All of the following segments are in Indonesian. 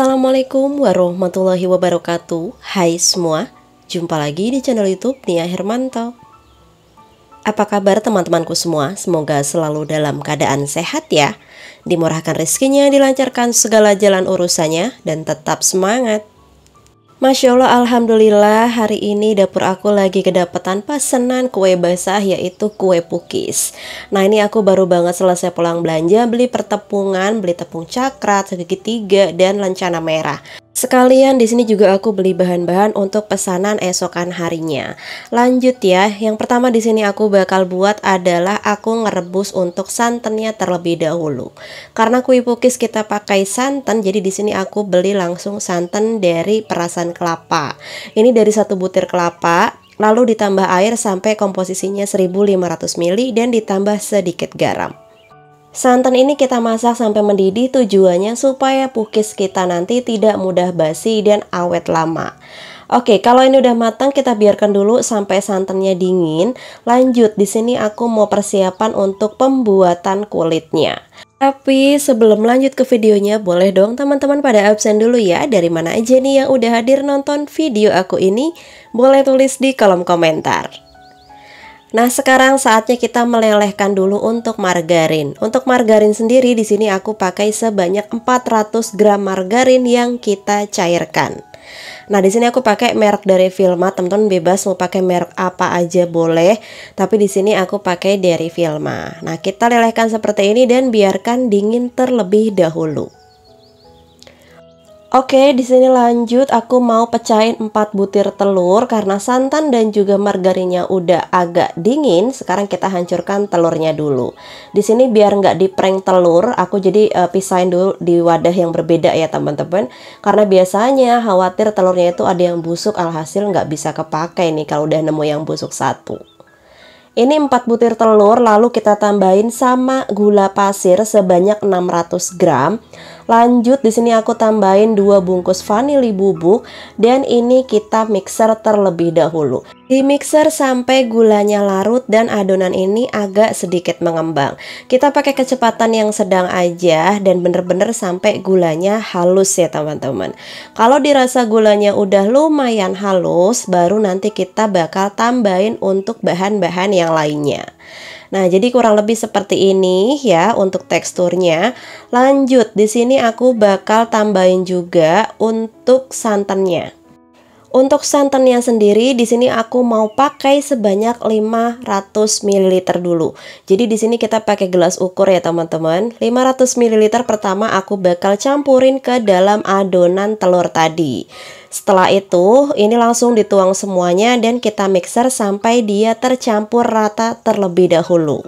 Assalamualaikum warahmatullahi wabarakatuh Hai semua, jumpa lagi di channel youtube Nia Hermanto Apa kabar teman-temanku semua? Semoga selalu dalam keadaan sehat ya Dimurahkan rezekinya, dilancarkan segala jalan urusannya, dan tetap semangat Masya Allah, Alhamdulillah hari ini dapur aku lagi kedapetan pesanan kue basah yaitu kue pukis Nah ini aku baru banget selesai pulang belanja beli pertepungan, beli tepung cakrat, segitiga, dan lencana merah Sekalian di sini juga aku beli bahan-bahan untuk pesanan esokan harinya. Lanjut ya. Yang pertama di sini aku bakal buat adalah aku ngerebus untuk santannya terlebih dahulu. Karena kue pukis kita pakai santan, jadi di sini aku beli langsung santan dari perasan kelapa. Ini dari satu butir kelapa, lalu ditambah air sampai komposisinya 1500 ml dan ditambah sedikit garam. Santan ini kita masak sampai mendidih tujuannya supaya pukis kita nanti tidak mudah basi dan awet lama. Oke, kalau ini udah matang kita biarkan dulu sampai santannya dingin. Lanjut, di sini aku mau persiapan untuk pembuatan kulitnya. Tapi sebelum lanjut ke videonya, boleh dong teman-teman pada absen dulu ya dari mana aja nih yang udah hadir nonton video aku ini. Boleh tulis di kolom komentar. Nah, sekarang saatnya kita melelehkan dulu untuk margarin. Untuk margarin sendiri di sini aku pakai sebanyak 400 gram margarin yang kita cairkan. Nah, di sini aku pakai merek dari Filma. Teman-teman bebas mau pakai merek apa aja boleh, tapi di sini aku pakai dari Filma. Nah, kita lelehkan seperti ini dan biarkan dingin terlebih dahulu. Oke, di sini lanjut aku mau pecahin 4 butir telur karena santan dan juga margarinnya udah agak dingin. Sekarang kita hancurkan telurnya dulu. Di sini biar nggak dipreng telur, aku jadi uh, pisahin dulu di wadah yang berbeda ya teman-teman. Karena biasanya khawatir telurnya itu ada yang busuk, alhasil nggak bisa kepake nih kalau udah nemu yang busuk satu. Ini 4 butir telur lalu kita tambahin sama gula pasir sebanyak 600 gram Lanjut di sini aku tambahin 2 bungkus vanili bubuk dan ini kita mixer terlebih dahulu. Di mixer sampai gulanya larut dan adonan ini agak sedikit mengembang. Kita pakai kecepatan yang sedang aja dan bener-bener sampai gulanya halus ya teman-teman. Kalau dirasa gulanya udah lumayan halus, baru nanti kita bakal tambahin untuk bahan-bahan yang lainnya. Nah, jadi kurang lebih seperti ini ya untuk teksturnya. Lanjut, di sini aku bakal tambahin juga untuk santannya. Untuk santannya sendiri di sini aku mau pakai sebanyak 500 ml dulu. Jadi di sini kita pakai gelas ukur ya teman-teman. 500 ml pertama aku bakal campurin ke dalam adonan telur tadi. Setelah itu, ini langsung dituang semuanya dan kita mixer sampai dia tercampur rata terlebih dahulu.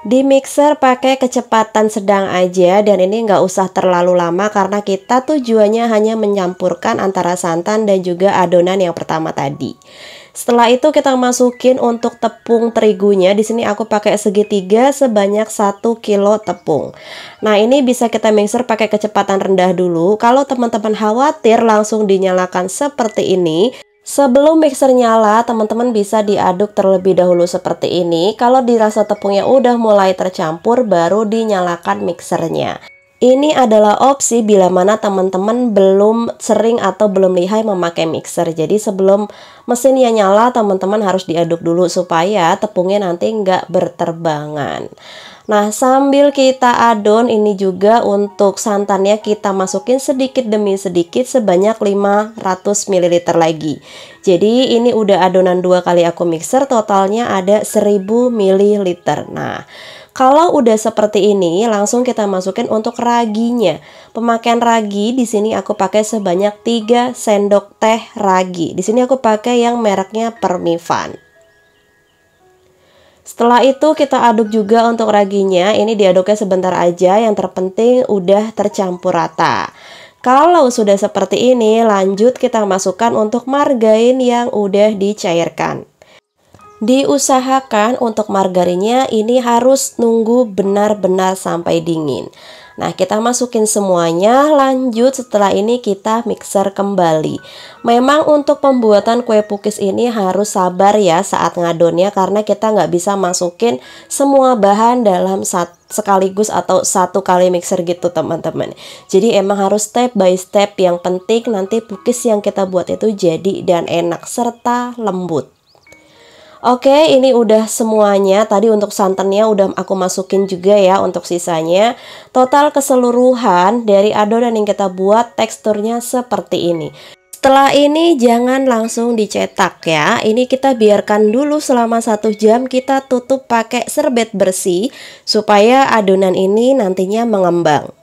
Di mixer pakai kecepatan sedang aja dan ini nggak usah terlalu lama karena kita tujuannya hanya menyampurkan antara santan dan juga adonan yang pertama tadi. Setelah itu kita masukin untuk tepung terigunya. Di sini aku pakai segitiga sebanyak 1 kilo tepung. Nah, ini bisa kita mixer pakai kecepatan rendah dulu. Kalau teman-teman khawatir langsung dinyalakan seperti ini, Sebelum mixer nyala, teman-teman bisa diaduk terlebih dahulu seperti ini. Kalau dirasa tepungnya udah mulai tercampur, baru dinyalakan mixernya. Ini adalah opsi bila mana teman-teman belum sering atau belum lihai memakai mixer. Jadi sebelum mesinnya nyala, teman-teman harus diaduk dulu supaya tepungnya nanti nggak berterbangan. Nah sambil kita adon ini juga untuk santannya kita masukin sedikit demi sedikit sebanyak 500 ml lagi Jadi ini udah adonan dua kali aku mixer totalnya ada 1000 ml Nah kalau udah seperti ini, langsung kita masukin untuk raginya. Pemakaian ragi di sini aku pakai sebanyak 3 sendok teh ragi. Di sini aku pakai yang mereknya Permifan. Setelah itu kita aduk juga untuk raginya. Ini diaduknya sebentar aja, yang terpenting udah tercampur rata. Kalau sudah seperti ini, lanjut kita masukkan untuk margarin yang udah dicairkan. Diusahakan untuk margarinnya ini harus nunggu benar-benar sampai dingin. Nah, kita masukin semuanya. Lanjut setelah ini kita mixer kembali. Memang untuk pembuatan kue pukis ini harus sabar ya saat ngadonnya karena kita nggak bisa masukin semua bahan dalam satu sekaligus atau satu kali mixer gitu teman-teman jadi emang harus step by step yang penting nanti pukis yang kita buat itu jadi dan enak serta lembut Oke, ini udah semuanya. Tadi untuk santannya udah aku masukin juga ya untuk sisanya. Total keseluruhan dari adonan yang kita buat teksturnya seperti ini. Setelah ini jangan langsung dicetak ya Ini kita biarkan dulu selama satu jam kita tutup pakai serbet bersih Supaya adonan ini nantinya mengembang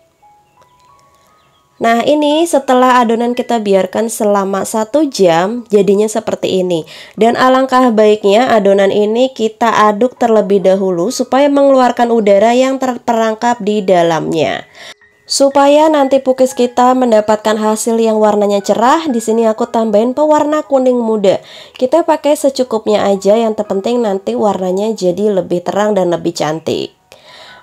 Nah ini setelah adonan kita biarkan selama satu jam jadinya seperti ini Dan alangkah baiknya adonan ini kita aduk terlebih dahulu supaya mengeluarkan udara yang terperangkap di dalamnya Supaya nanti pukis kita mendapatkan hasil yang warnanya cerah, di sini aku tambahin pewarna kuning muda. Kita pakai secukupnya aja, yang terpenting nanti warnanya jadi lebih terang dan lebih cantik.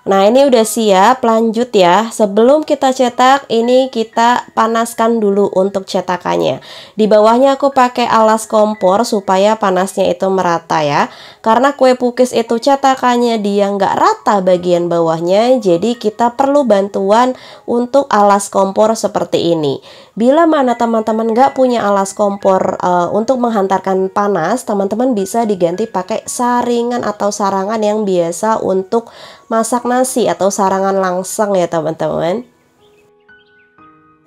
Nah ini udah siap lanjut ya Sebelum kita cetak ini kita panaskan dulu untuk cetakannya Di bawahnya aku pakai alas kompor supaya panasnya itu merata ya Karena kue pukis itu cetakannya dia nggak rata bagian bawahnya Jadi kita perlu bantuan untuk alas kompor seperti ini Bila mana teman-teman nggak punya alas kompor e, untuk menghantarkan panas Teman-teman bisa diganti pakai saringan atau sarangan yang biasa untuk masak nasi atau sarangan langsung ya teman-teman.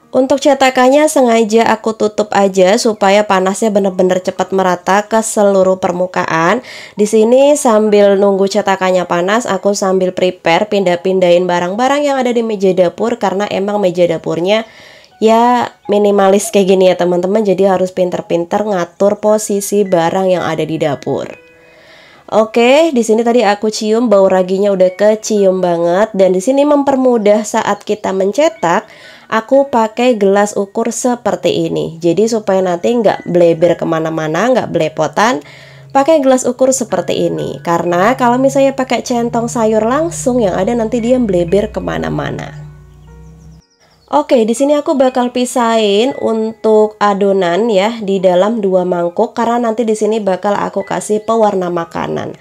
Untuk cetakannya sengaja aku tutup aja supaya panasnya benar-benar cepat merata ke seluruh permukaan. Di sini sambil nunggu cetakannya panas, aku sambil prepare pindah-pindahin barang-barang yang ada di meja dapur karena emang meja dapurnya ya minimalis kayak gini ya teman-teman jadi harus pinter-pinter ngatur posisi barang yang ada di dapur Oke, di sini tadi aku cium bau raginya udah kecium banget dan di sini mempermudah saat kita mencetak. Aku pakai gelas ukur seperti ini. Jadi supaya nanti nggak bleber kemana-mana, nggak belepotan. Pakai gelas ukur seperti ini karena kalau misalnya pakai centong sayur langsung yang ada nanti dia bleber kemana-mana. Oke, di sini aku bakal pisahin untuk adonan ya di dalam dua mangkuk karena nanti di sini bakal aku kasih pewarna makanan.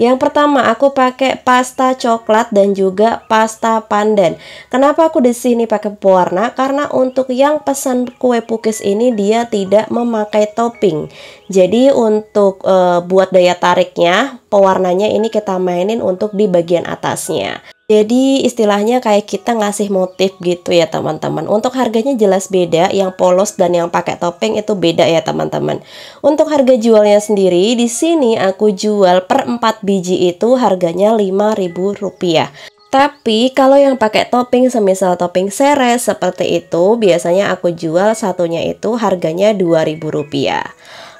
Yang pertama aku pakai pasta coklat dan juga pasta pandan. Kenapa aku di sini pakai pewarna? Karena untuk yang pesan kue pukis ini dia tidak memakai topping. Jadi untuk e, buat daya tariknya, pewarnanya ini kita mainin untuk di bagian atasnya. Jadi istilahnya kayak kita ngasih motif gitu ya teman-teman Untuk harganya jelas beda Yang polos dan yang pakai topeng itu beda ya teman-teman Untuk harga jualnya sendiri di sini aku jual per 4 biji itu harganya Rp5.000 tapi kalau yang pakai topping semisal topping seres seperti itu biasanya aku jual satunya itu harganya Rp2.000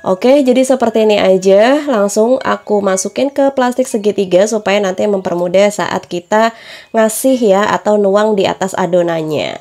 Oke, jadi seperti ini aja. Langsung aku masukin ke plastik segitiga supaya nanti mempermudah saat kita ngasih ya atau nuang di atas adonannya.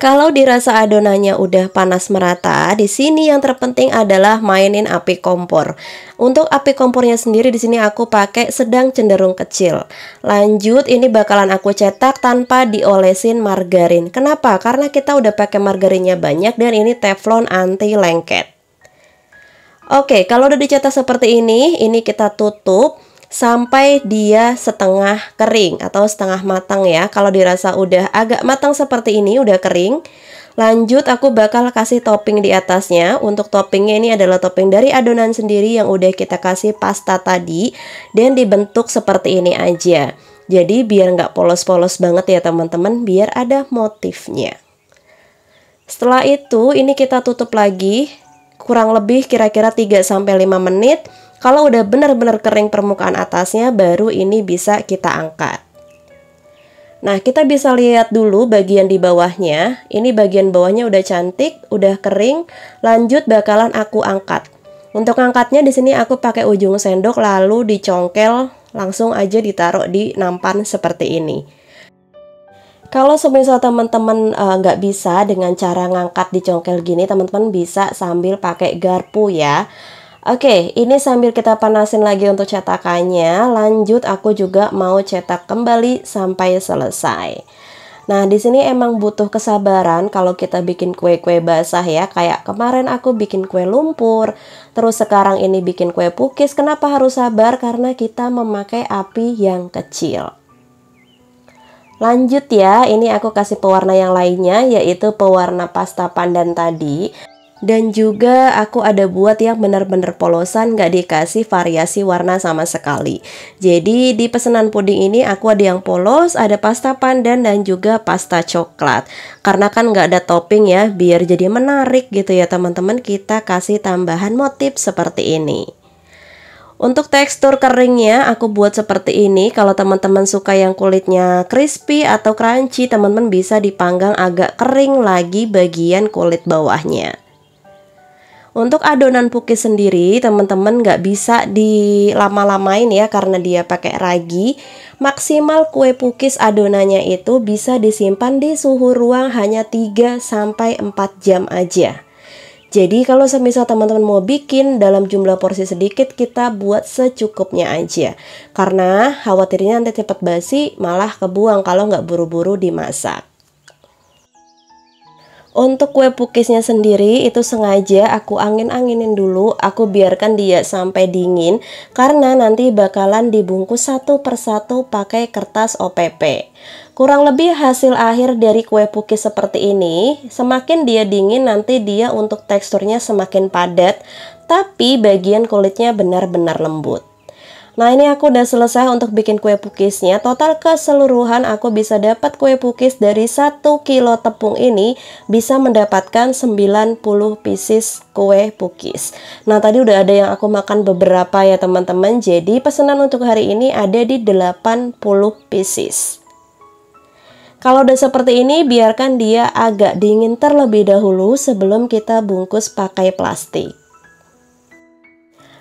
Kalau dirasa adonannya udah panas merata, di sini yang terpenting adalah mainin api kompor. Untuk api kompornya sendiri di sini aku pakai sedang cenderung kecil. Lanjut ini bakalan aku cetak tanpa diolesin margarin. Kenapa? Karena kita udah pakai margarinnya banyak dan ini teflon anti lengket. Oke, kalau udah dicetak seperti ini, ini kita tutup sampai dia setengah kering atau setengah matang ya. Kalau dirasa udah agak matang seperti ini, udah kering. Lanjut aku bakal kasih topping di atasnya. Untuk toppingnya ini adalah topping dari adonan sendiri yang udah kita kasih pasta tadi dan dibentuk seperti ini aja. Jadi biar nggak polos-polos banget ya teman-teman, biar ada motifnya. Setelah itu ini kita tutup lagi kurang lebih kira-kira 3 sampai 5 menit kalau udah benar-benar kering permukaan atasnya, baru ini bisa kita angkat. Nah, kita bisa lihat dulu bagian di bawahnya. Ini bagian bawahnya udah cantik, udah kering. Lanjut bakalan aku angkat. Untuk angkatnya di sini aku pakai ujung sendok lalu dicongkel langsung aja ditaruh di nampan seperti ini. Kalau semisal teman-teman e, nggak e, bisa dengan cara ngangkat dicongkel gini, teman-teman bisa sambil pakai garpu ya. Oke, ini sambil kita panasin lagi untuk cetakannya, lanjut aku juga mau cetak kembali sampai selesai. Nah, di sini emang butuh kesabaran kalau kita bikin kue-kue basah ya, kayak kemarin aku bikin kue lumpur, terus sekarang ini bikin kue pukis. Kenapa harus sabar? Karena kita memakai api yang kecil. Lanjut ya, ini aku kasih pewarna yang lainnya yaitu pewarna pasta pandan tadi. Dan juga aku ada buat yang bener-bener polosan gak dikasih variasi warna sama sekali Jadi di pesanan puding ini aku ada yang polos, ada pasta pandan dan juga pasta coklat Karena kan gak ada topping ya biar jadi menarik gitu ya teman-teman Kita kasih tambahan motif seperti ini untuk tekstur keringnya aku buat seperti ini Kalau teman-teman suka yang kulitnya crispy atau crunchy Teman-teman bisa dipanggang agak kering lagi bagian kulit bawahnya untuk adonan pukis sendiri, teman-teman nggak bisa dilama-lamain ya karena dia pakai ragi. Maksimal kue pukis adonannya itu bisa disimpan di suhu ruang hanya 3 sampai 4 jam aja. Jadi kalau semisal teman-teman mau bikin dalam jumlah porsi sedikit kita buat secukupnya aja Karena khawatirnya nanti cepat basi malah kebuang kalau nggak buru-buru dimasak untuk kue pukisnya sendiri itu sengaja aku angin-anginin dulu, aku biarkan dia sampai dingin karena nanti bakalan dibungkus satu persatu pakai kertas OPP. Kurang lebih hasil akhir dari kue pukis seperti ini, semakin dia dingin nanti dia untuk teksturnya semakin padat, tapi bagian kulitnya benar-benar lembut. Nah ini aku udah selesai untuk bikin kue pukisnya. Total keseluruhan aku bisa dapat kue pukis dari 1 kilo tepung ini bisa mendapatkan 90 pieces kue pukis. Nah tadi udah ada yang aku makan beberapa ya teman-teman. Jadi pesanan untuk hari ini ada di 80 pieces. Kalau udah seperti ini, biarkan dia agak dingin terlebih dahulu sebelum kita bungkus pakai plastik.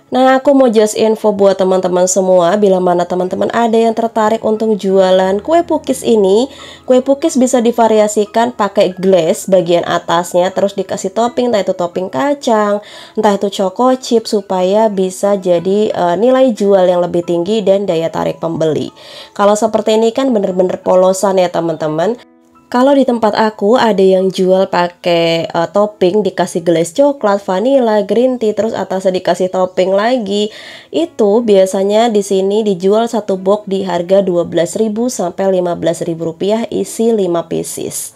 Nah, aku mau just info buat teman-teman semua bila mana teman-teman ada yang tertarik untuk jualan kue pukis ini. Kue pukis bisa divariasikan pakai glaze bagian atasnya terus dikasih topping, entah itu topping kacang, entah itu choco chip supaya bisa jadi uh, nilai jual yang lebih tinggi dan daya tarik pembeli. Kalau seperti ini kan bener-bener polosan ya teman-teman. Kalau di tempat aku ada yang jual pakai uh, topping dikasih gelas coklat, vanilla, green tea, terus atasnya dikasih topping lagi. Itu biasanya di sini dijual satu box di harga 12.000 sampai 15.000 rupiah isi 5 pieces.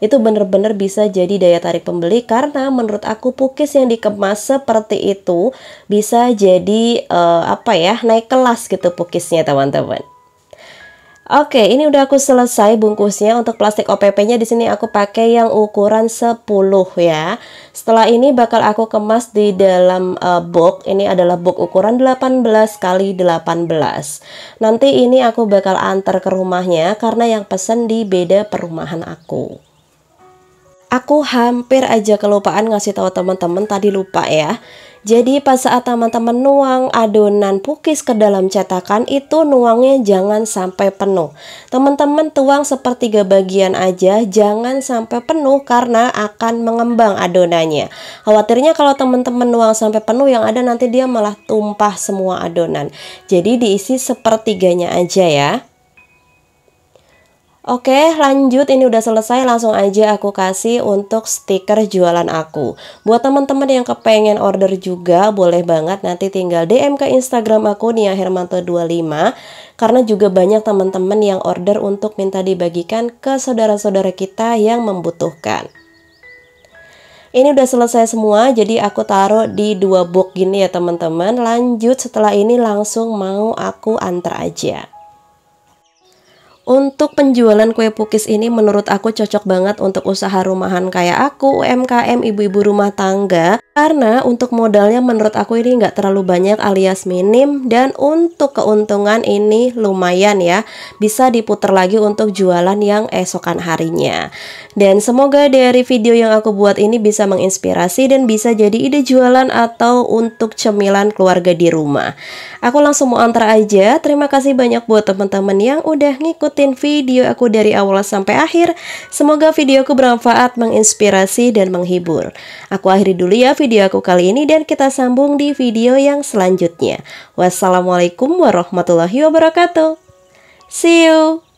Itu benar-benar bisa jadi daya tarik pembeli karena menurut aku pukis yang dikemas seperti itu bisa jadi uh, apa ya naik kelas gitu pukisnya teman-teman. Oke, ini udah aku selesai bungkusnya. Untuk plastik OPP-nya di sini aku pakai yang ukuran 10 ya. Setelah ini bakal aku kemas di dalam uh, box. Ini adalah box ukuran 18 kali 18. Nanti ini aku bakal antar ke rumahnya karena yang pesen di beda perumahan aku aku hampir aja kelupaan ngasih tahu teman-teman tadi lupa ya. Jadi pas saat teman-teman nuang adonan pukis ke dalam cetakan itu nuangnya jangan sampai penuh. Teman-teman tuang sepertiga bagian aja, jangan sampai penuh karena akan mengembang adonannya. Khawatirnya kalau teman-teman nuang sampai penuh yang ada nanti dia malah tumpah semua adonan. Jadi diisi sepertiganya aja ya. Oke lanjut ini udah selesai langsung aja aku kasih untuk stiker jualan aku Buat teman-teman yang kepengen order juga boleh banget nanti tinggal DM ke Instagram aku Nia Hermanto 25 Karena juga banyak teman-teman yang order untuk minta dibagikan ke saudara-saudara kita yang membutuhkan ini udah selesai semua jadi aku taruh di dua box gini ya teman-teman lanjut setelah ini langsung mau aku antar aja untuk penjualan kue pukis ini menurut aku cocok banget untuk usaha rumahan kayak aku, UMKM, ibu-ibu rumah tangga karena untuk modalnya menurut aku ini nggak terlalu banyak alias minim dan untuk keuntungan ini lumayan ya bisa diputar lagi untuk jualan yang esokan harinya dan semoga dari video yang aku buat ini bisa menginspirasi dan bisa jadi ide jualan atau untuk cemilan keluarga di rumah aku langsung mau antar aja terima kasih banyak buat teman-teman yang udah ngikutin ngikutin video aku dari awal sampai akhir. Semoga videoku bermanfaat, menginspirasi, dan menghibur. Aku akhiri dulu ya video aku kali ini dan kita sambung di video yang selanjutnya. Wassalamualaikum warahmatullahi wabarakatuh. See you!